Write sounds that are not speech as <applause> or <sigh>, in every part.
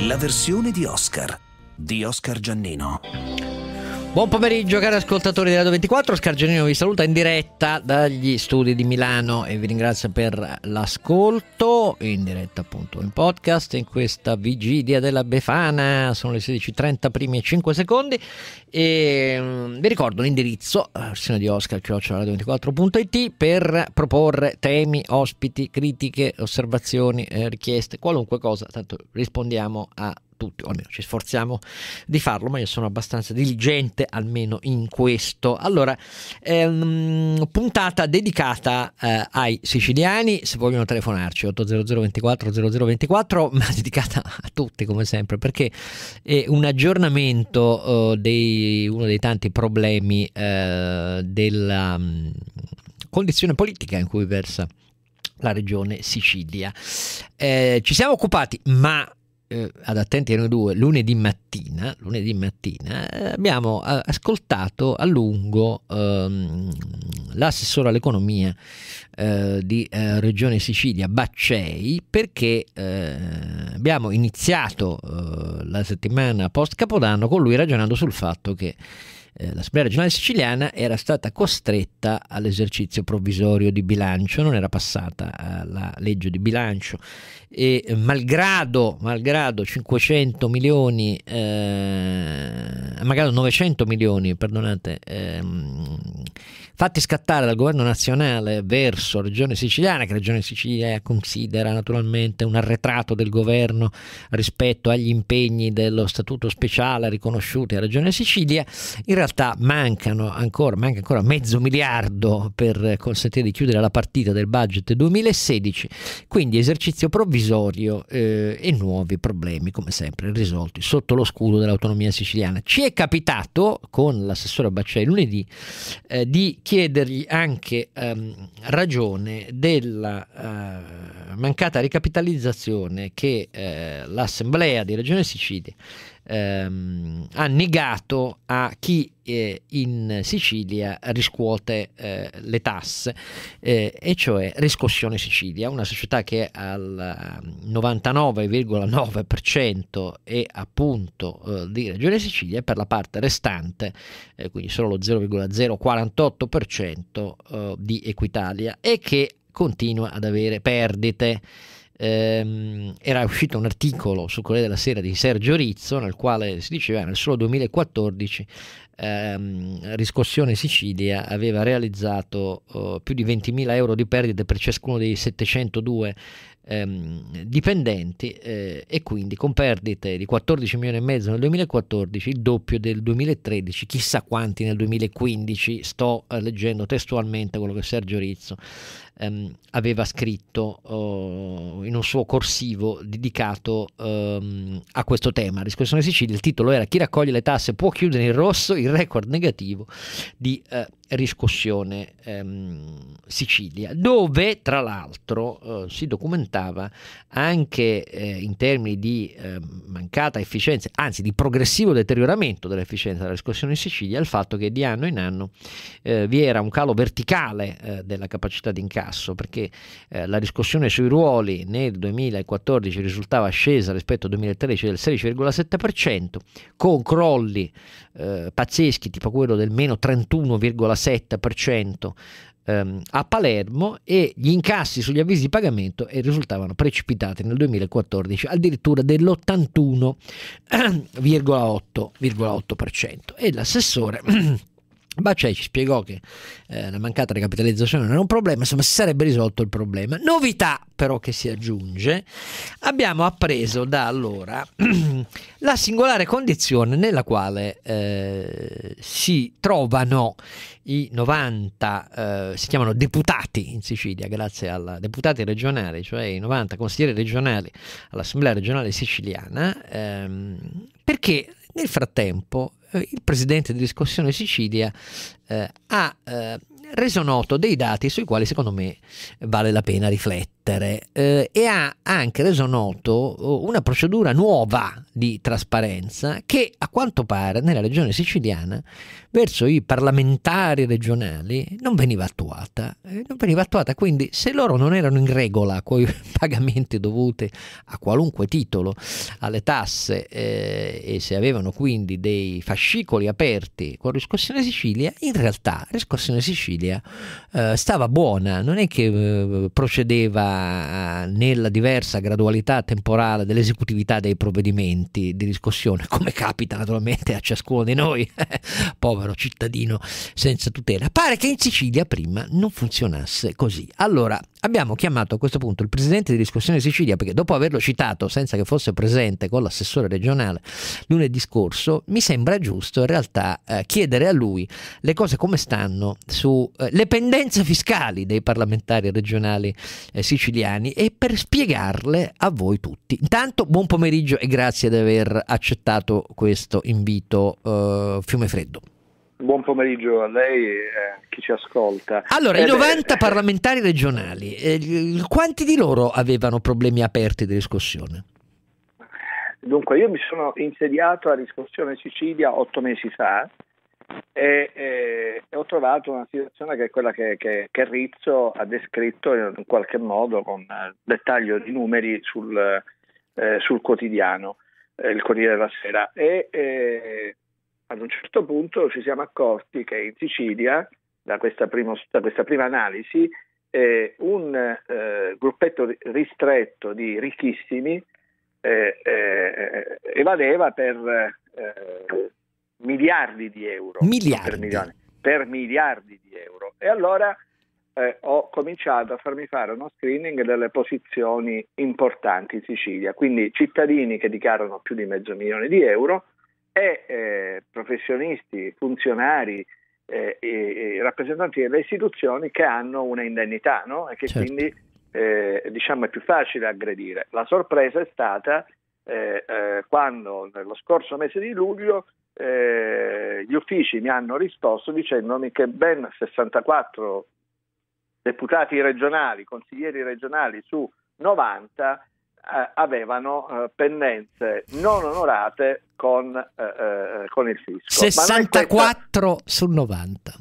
La versione di Oscar di Oscar Giannino. Buon pomeriggio cari ascoltatori di Radio 24, Scargianino vi saluta in diretta dagli studi di Milano e vi ringrazio per l'ascolto, in diretta appunto in podcast in questa vigilia della Befana, sono le 16.30 primi e 5 secondi e mm, vi ricordo l'indirizzo, eh, sino di Oscar, radio24.it per proporre temi, ospiti, critiche, osservazioni, eh, richieste, qualunque cosa, tanto rispondiamo a tutti, o almeno ci sforziamo di farlo, ma io sono abbastanza diligente almeno in questo. Allora, ehm, puntata dedicata eh, ai siciliani, se vogliono telefonarci 800 24 0024, ma dedicata a tutti come sempre, perché è un aggiornamento eh, di uno dei tanti problemi eh, della mm, condizione politica in cui versa la regione Sicilia. Eh, ci siamo occupati, ma eh, ad Attenti a noi due lunedì mattina, lunedì mattina eh, abbiamo eh, ascoltato a lungo ehm, l'assessore all'economia eh, di eh, Regione Sicilia Baccei perché abbiamo iniziato la settimana post Capodanno con lui ragionando sul fatto che eh, l'Assemblea regionale siciliana era stata costretta all'esercizio provvisorio di bilancio, non era passata la legge di bilancio e eh, malgrado, malgrado 500 milioni, eh, malgrado 900 milioni, perdonate, ehm, fatti scattare dal governo nazionale verso la regione siciliana, che la regione siciliana considera naturalmente un arretrato del governo rispetto agli impegni dello statuto speciale riconosciuti alla regione Sicilia, in realtà realtà mancano ancora, manca ancora mezzo miliardo per eh, consentire di chiudere la partita del budget 2016, quindi esercizio provvisorio eh, e nuovi problemi come sempre risolti sotto lo scudo dell'autonomia siciliana. Ci è capitato con l'assessore Baccei lunedì eh, di chiedergli anche ehm, ragione della... Eh, mancata ricapitalizzazione che eh, l'Assemblea di Regione Sicilia ehm, ha negato a chi eh, in Sicilia riscuote eh, le tasse, eh, e cioè Riscossione Sicilia, una società che al 99,9% è appunto eh, di Regione Sicilia e per la parte restante, eh, quindi solo lo 0,048% di Equitalia e che continua ad avere perdite. Ehm, era uscito un articolo su Corriere della Sera di Sergio Rizzo nel quale si diceva che nel solo 2014 ehm, Riscossione Sicilia aveva realizzato eh, più di 20.000 euro di perdite per ciascuno dei 702 ehm, dipendenti eh, e quindi con perdite di 14 milioni e mezzo nel 2014, il doppio del 2013, chissà quanti nel 2015, sto eh, leggendo testualmente quello che Sergio Rizzo ehm, aveva scritto oh, in un suo corsivo dedicato ehm, a questo tema. Riscossione Sicilia, il titolo era Chi raccoglie le tasse può chiudere in rosso il record negativo di eh, riscossione ehm, Sicilia, dove tra l'altro eh, si documentava anche eh, in termini di eh, mancata efficienza, anzi di progressivo deterioramento dell'efficienza della riscossione Sicilia, il fatto che di anno in anno eh, vi era un calo verticale eh, della capacità di incasso scarso perché eh, la riscossione sui ruoli nel 2014 risultava scesa rispetto al 2013 del 16,7%, con crolli eh, pazzeschi tipo quello del meno 31,7% ehm, a Palermo e gli incassi sugli avvisi di pagamento eh, risultavano precipitati nel 2014 addirittura dell'81,8% e l'assessore Bacciai ci spiegò che eh, la mancata ricapitalizzazione non era un problema, insomma si sarebbe risolto il problema. Novità però che si aggiunge, abbiamo appreso da allora <clears throat> la singolare condizione nella quale eh, si trovano i 90, eh, si chiamano deputati in Sicilia, grazie ai deputati regionali, cioè i 90 consiglieri regionali all'Assemblea regionale siciliana, ehm, perché nel frattempo eh, il presidente di Discussione Sicilia eh, ha eh, reso noto dei dati sui quali secondo me vale la pena riflettere lettere eh, e ha anche reso noto eh, una procedura nuova di trasparenza che a quanto pare nella regione siciliana verso i parlamentari regionali non veniva attuata, eh, non veniva attuata quindi se loro non erano in regola con i <laughs> pagamenti dovuti a qualunque titolo alle tasse eh, e se avevano quindi dei fascicoli aperti con Riscossione Sicilia, in realtà Riscossione Sicilia eh, stava buona, non è che eh, procedeva nella diversa gradualità temporale dell'esecutività dei provvedimenti di riscossione, <laughs> come capita naturalmente a ciascuno di noi, <laughs> povero cittadino senza tutela. Pare che in Sicilia prima non funzionasse così. Allora, abbiamo chiamato a questo punto il presidente di riscossione Sicilia perché dopo averlo citato senza che fosse presente con l'assessore regionale lunedì scorso, mi sembra giusto in realtà eh, chiedere a lui le cose come stanno sulle eh, pendenze fiscali dei parlamentari regionali eh, siciliani siciliani e per spiegarle a voi tutti. Intanto buon pomeriggio e grazie di aver accettato questo invito eh, Fiume Freddo. Buon pomeriggio a lei e a eh, chi ci ascolta. Allora, eh, i 90 eh, parlamentari regionali, eh, quanti di loro avevano problemi aperti di riscossione? Dunque, io mi sono insediato a Riscossione Sicilia otto mesi fa e, e, ho trovato una situazione che è quella che, che, che, Rizzo ha descritto in qualche modo con eh, dettaglio di numeri sul, eh, sul quotidiano, eh, il Corriere della Sera. E eh, ad un certo punto ci siamo accorti che in Sicilia, da questa, primo, da questa prima analisi, eh, un eh, gruppetto ristretto di ricchissimi evadeva per miliardi di euro. Miliardi. Per, milioni, per miliardi di euro. E allora eh, ho cominciato a farmi fare uno screening delle posizioni importanti in Sicilia, quindi cittadini che dichiarano più di mezzo milione di euro e eh, professionisti, funzionari, eh, e, e rappresentanti delle istituzioni che hanno una indennità no? e che certo. quindi eh, diciamo è più facile aggredire. La sorpresa è stata eh, eh, quando nello scorso mese di luglio eh, gli uffici mi hanno risposto dicendomi che ben 64 deputati regionali, consiglieri regionali su 90 eh, avevano eh, pendenze non onorate con, eh, eh, con il fisco. 64 questa... su 90.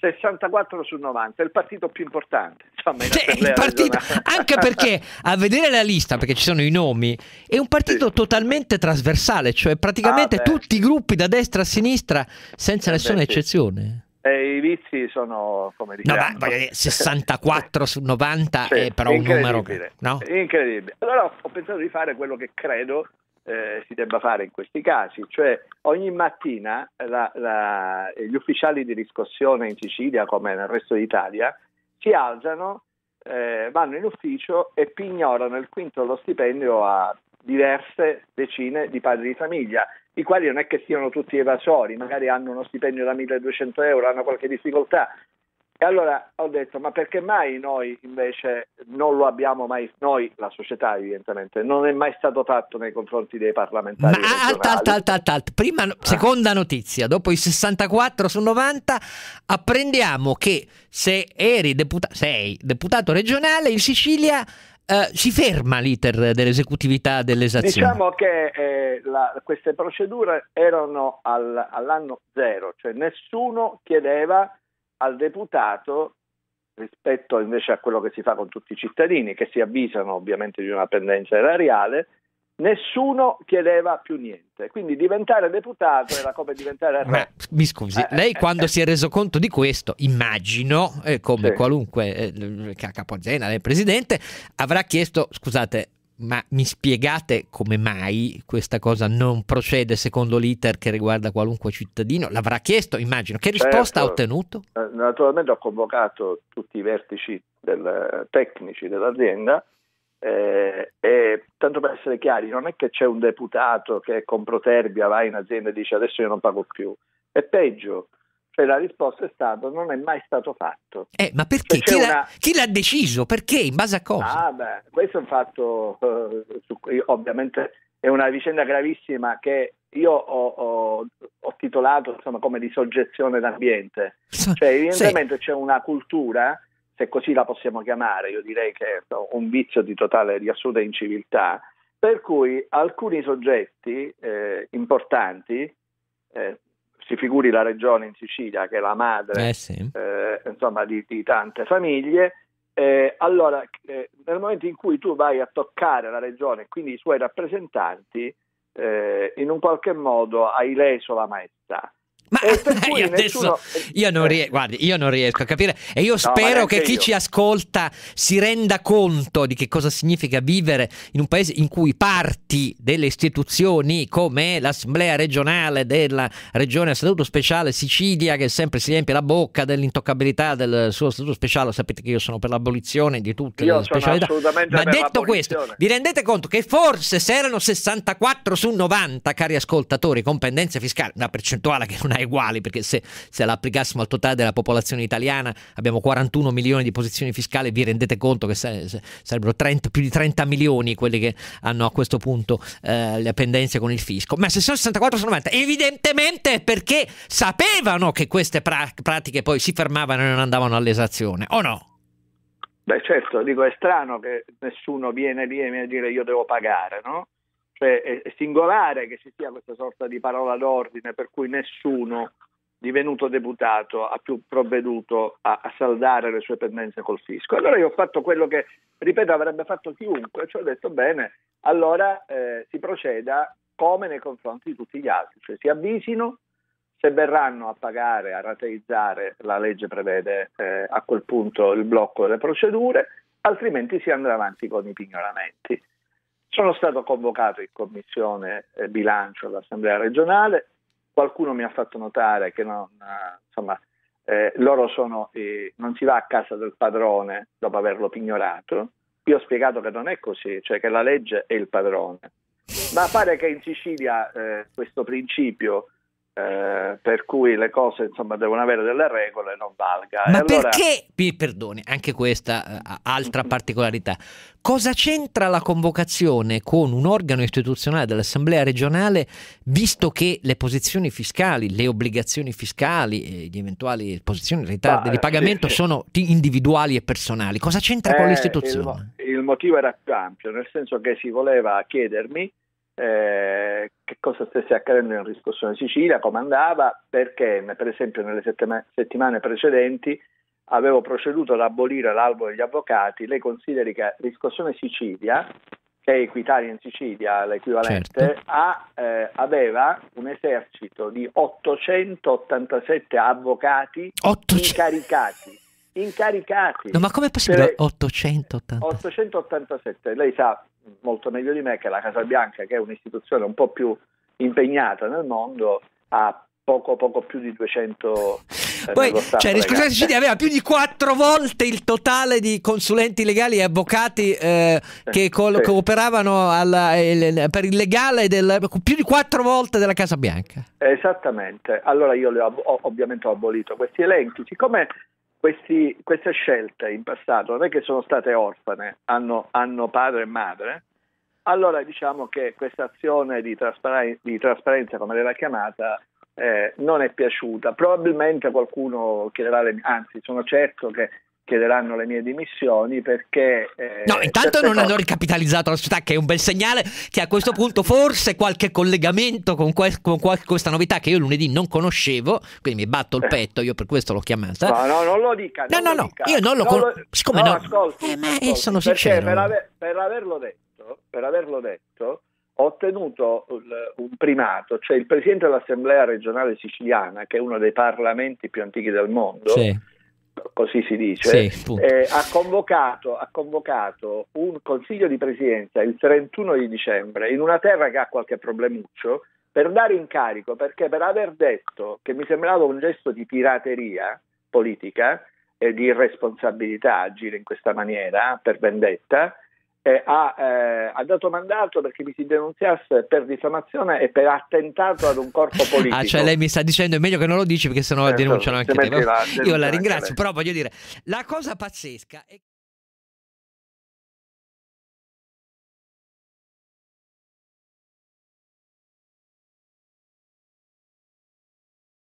64 su 90, è il partito più importante. Insomma, in sì, partito, anche perché a vedere la lista, perché ci sono i nomi, è un partito sì. totalmente trasversale, cioè praticamente ah, tutti i gruppi da destra a sinistra, senza eh, nessuna beh, sì. eccezione. Eh, I vizi sono come dire no, 64 diciamo, su 90 sì, è però un numero no? incredibile. Allora ho pensato di fare quello che credo eh, si debba fare in questi casi, cioè ogni mattina la, la, gli ufficiali di riscossione in Sicilia come nel resto d'Italia si alzano, eh, vanno in ufficio e pignorano il quinto lo stipendio a diverse decine di padri di famiglia, i quali non è che siano tutti evasori, magari hanno uno stipendio da 1200 euro, hanno qualche difficoltà, e allora ho detto, ma perché mai noi invece non lo abbiamo mai, noi la società evidentemente, non è mai stato fatto nei confronti dei parlamentari. Ma alt, alt, alt, alt, alt. Prima, ah. seconda notizia, dopo il 64 su 90 apprendiamo che se eri deputa- sei deputato regionale in Sicilia Uh, si ferma l'iter dell'esecutività dell'esazione? Diciamo che eh, la, queste procedure erano al, all'anno zero, cioè nessuno chiedeva al deputato rispetto invece a quello che si fa con tutti i cittadini che si avvisano ovviamente di una pendenza erariale, nessuno chiedeva più niente. Quindi diventare deputato era come diventare re. Ma, mi scusi, eh, lei eh, quando eh, si è reso conto di questo, immagino, eh, come sì. qualunque eh, azienda, del presidente, avrà chiesto, scusate, ma mi spiegate come mai questa cosa non procede secondo l'iter che riguarda qualunque cittadino? L'avrà chiesto, immagino. Che certo. risposta certo. ha ottenuto? Eh, naturalmente ho convocato tutti i vertici del, tecnici dell'azienda eh, e tanto per essere chiari, non è che c'è un deputato che con proterbia va in azienda e dice adesso io non pago più. È peggio, e cioè la risposta è stata non è mai stato fatto. Eh, ma perché? Cioè, chi, una... l'ha, chi, l'ha, deciso? Perché? In base a cosa? Ah, beh, questo è un fatto, eh, su cui ovviamente è una vicenda gravissima che io ho, ho, ho titolato insomma, come di soggezione d'ambiente. Cioè, evidentemente sì. c'è una cultura, se così la possiamo chiamare, io direi che è un vizio di totale, di assoluta inciviltà, per cui alcuni soggetti eh, importanti, eh, si figuri la regione in Sicilia che è la madre eh sì. eh, insomma, di, di, tante famiglie, eh, allora eh, nel momento in cui tu vai a toccare la regione e quindi i suoi rappresentanti, eh, in un qualche modo hai leso la maestà. Ma <laughs> io adesso nessuno... io, non ries- guardi, io non riesco a capire e io spero no, che chi io. ci ascolta si renda conto di che cosa significa vivere in un paese in cui parti delle istituzioni come l'assemblea regionale della regione a statuto speciale Sicilia che sempre si riempie la bocca dell'intoccabilità del suo statuto speciale, sapete che io sono per l'abolizione di tutte io le specialità. Ma detto questo, vi rendete conto che forse se erano 64 su 90 cari ascoltatori con pendenze fiscali, una percentuale che non ha uguali, perché se, se la applicassimo al totale della popolazione italiana abbiamo 41 milioni di posizioni fiscali, vi rendete conto che sarebbero 30, più di 30 milioni quelli che hanno a questo punto eh, le pendenze con il fisco. Ma se sono 64 sono 90, evidentemente perché sapevano che queste pra pratiche poi si fermavano e non andavano all'esazione, o no? Beh certo, dico è strano che nessuno viene, viene a dire io devo pagare, no? cioè, è, singolare che ci sia questa sorta di parola d'ordine per cui nessuno divenuto deputato ha più provveduto a, a, saldare le sue pendenze col fisco. Allora io ho fatto quello che, ripeto, avrebbe fatto chiunque, cioè ho detto bene, allora eh, si proceda come nei confronti di tutti gli altri, cioè si avvisino, se verranno a pagare, a rateizzare, la legge prevede eh, a quel punto il blocco delle procedure, altrimenti si andrà avanti con i pignoramenti. Sono stato convocato in commissione eh, bilancio all'Assemblea regionale, qualcuno mi ha fatto notare che non, eh, insomma, eh, sono, eh, non si va a casa del padrone dopo averlo pignorato. Io ho spiegato che non è così, cioè che la legge è il padrone. Ma pare che in Sicilia eh, questo principio eh, per cui le cose insomma, devono avere delle regole non valga. Ma allora... perché, perdoni anche questa eh, altra particolarità, cosa c'entra la convocazione con un organo istituzionale dell'Assemblea regionale visto che le posizioni fiscali, le obbligazioni fiscali, e gli eventuali posizioni in ritardo di pagamento sì, sì. sono individuali e personali? Cosa c'entra eh, con l'istituzione? Il, il motivo era più ampio, nel senso che si voleva chiedermi eh, che cosa stesse accadendo in riscossione Sicilia, come andava, perché per esempio nelle settima- settimane precedenti avevo proceduto ad abolire l'albo degli avvocati, lei consideri che riscossione Sicilia, che è Equitalia in Sicilia l'equivalente, certo. ha, eh, aveva un esercito di 887 avvocati Otto... incaricati. incaricati. No, ma come è possibile? 887. 887, lei sa, molto meglio di me che la Casa Bianca, che è un'istituzione un po' più impegnata nel mondo, ha poco, poco più di 200 eh, Poi, cioè, Riscossione Sicilia aveva più di quattro volte il totale di consulenti legali e avvocati eh, che col- sì. cooperavano alla, il, per il legale del, più di quattro volte della Casa Bianca. Esattamente, allora io ho, ho, ovviamente ho abolito questi elenchi, siccome questi, queste scelte in passato non è che sono state orfane, hanno, hanno padre e madre, allora diciamo che questa azione di, trasparen- di trasparenza, come l'era chiamata, eh, non è piaciuta. Probabilmente qualcuno chiederà, le, anzi sono certo che chiederanno le mie dimissioni perché... Eh, no, intanto non cose... hanno ricapitalizzato la società, che è un bel segnale che a questo punto forse qualche collegamento con, que- con qual- questa novità che io lunedì non conoscevo, quindi mi batto il eh. petto, io per questo l'ho chiamata. No, no, non lo dica. No, no, no, dica. io non lo conosco. Lo... no, no... Ascolti, eh, ma eh, ascolti, sono sincero. Per, aver, per, averlo detto, per averlo detto, ho ottenuto un primato, cioè il presidente dell'Assemblea regionale siciliana, che è uno dei parlamenti più antichi del mondo, sì così si dice, sì, eh, ha, convocato, ha, convocato, un consiglio di presidenza il 31 di dicembre in una terra che ha qualche problemuccio per dare incarico, perché per aver detto che mi sembrava un gesto di pirateria politica e di irresponsabilità agire in questa maniera per vendetta, eh, ha, eh, ha, dato mandato perché mi si denunziasse per diffamazione e per attentato ad un corpo politico. Ah, cioè lei mi sta dicendo è meglio che non lo dici perché sennò certo, denunciano anche te. La, Io la ringrazio, però voglio dire, la cosa pazzesca è